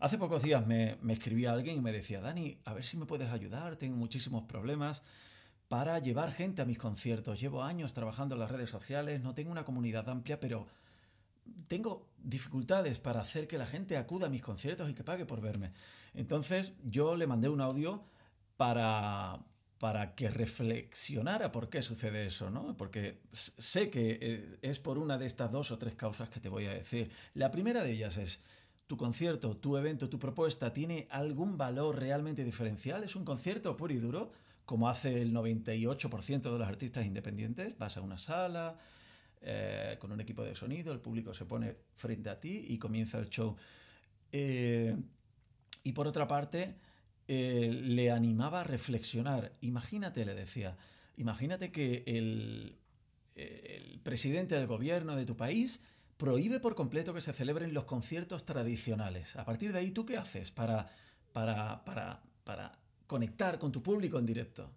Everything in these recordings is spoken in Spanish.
Hace pocos días me, me escribía alguien y me decía, Dani, a ver si me puedes ayudar, tengo muchísimos problemas para llevar gente a mis conciertos. Llevo años trabajando en las redes sociales, no tengo una comunidad amplia, pero tengo dificultades para hacer que la gente acuda a mis conciertos y que pague por verme. Entonces yo le mandé un audio para, para que reflexionara por qué sucede eso, ¿no? Porque sé que eh, es por una de estas dos o tres causas que te voy a decir. La primera de ellas es, tu concierto, tu evento, tu propuesta tiene algún valor realmente diferencial, es un concierto puro y duro, como hace el 98% de los artistas independientes, vas a una sala eh, con un equipo de sonido, el público se pone frente a ti y comienza el show. Eh, y por otra parte, eh, le animaba a reflexionar. Imagínate, le decía, imagínate que el presidente del gobierno de tu país prohíbe por completo que se celebren los conciertos tradicionales. A partir de ahí, ¿tú qué haces para, para, para, conectar con tu público en directo?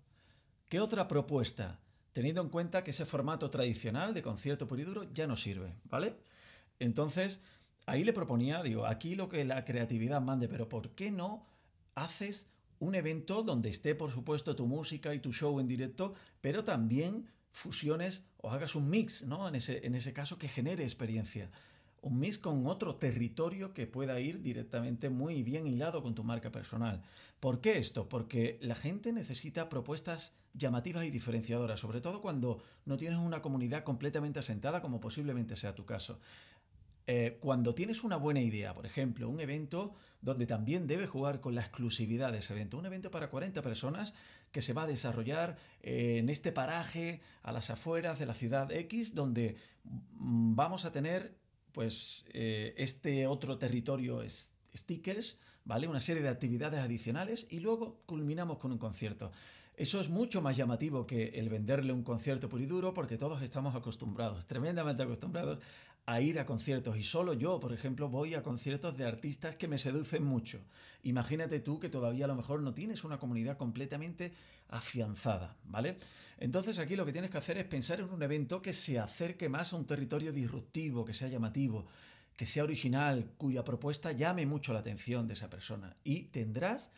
¿Qué otra propuesta? Teniendo en cuenta que ese formato tradicional de concierto por y duro ya no sirve, ¿vale? Entonces, ahí le proponía, digo, aquí lo que la creatividad mande, pero ¿por qué no haces un evento donde esté, por supuesto, tu música y tu show en directo, pero también fusiones o hagas un mix, ¿no? En ese, en ese caso que genere experiencia. Un mix con otro territorio que pueda ir directamente muy bien hilado con tu marca personal. ¿Por qué esto? Porque la gente necesita propuestas llamativas y diferenciadoras, sobre todo cuando no tienes una comunidad completamente asentada como posiblemente sea tu caso. Eh, cuando tienes una buena idea, por ejemplo, un evento donde también debe jugar con la exclusividad de ese evento, un evento para 40 personas que se va a desarrollar eh, en este paraje a las afueras de la ciudad X, donde mm, vamos a tener pues eh, este otro territorio es stickers, ¿vale? Una serie de actividades adicionales y luego culminamos con un concierto. Eso es mucho más llamativo que el venderle un concierto puro duro porque todos estamos acostumbrados, tremendamente acostumbrados a ir a conciertos y solo yo, por ejemplo, voy a conciertos de artistas que me seducen mucho. Imagínate tú que todavía a lo mejor no tienes una comunidad completamente afianzada, ¿vale? Entonces aquí lo que tienes que hacer es pensar en un evento que se acerque más a un territorio disruptivo, que sea llamativo, que sea original, cuya propuesta llame mucho la atención de esa persona. Y tendrás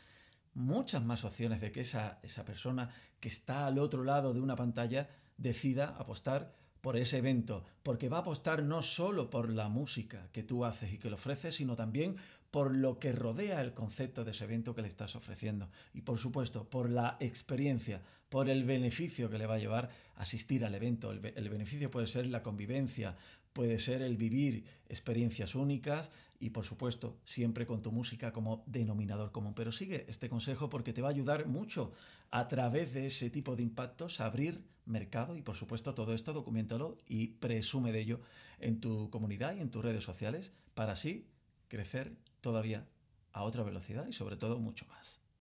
muchas más opciones de que esa, esa persona que está al otro lado de una pantalla decida apostar por ese evento, porque va a apostar no solo por la música que tú haces y que le ofreces, sino también por lo que rodea el concepto de ese evento que le estás ofreciendo. Y por supuesto, por la experiencia, por el beneficio que le va a llevar asistir al evento. el beneficio puede ser la convivencia, puede ser el vivir experiencias únicas y por supuesto siempre con tu música como denominador común. Pero sigue este consejo porque te va a ayudar mucho a través de ese tipo de impactos a abrir mercado y por supuesto todo esto documentalo y presume de ello en tu comunidad y en tus redes sociales para así crecer todavía a otra velocidad y sobre todo mucho más.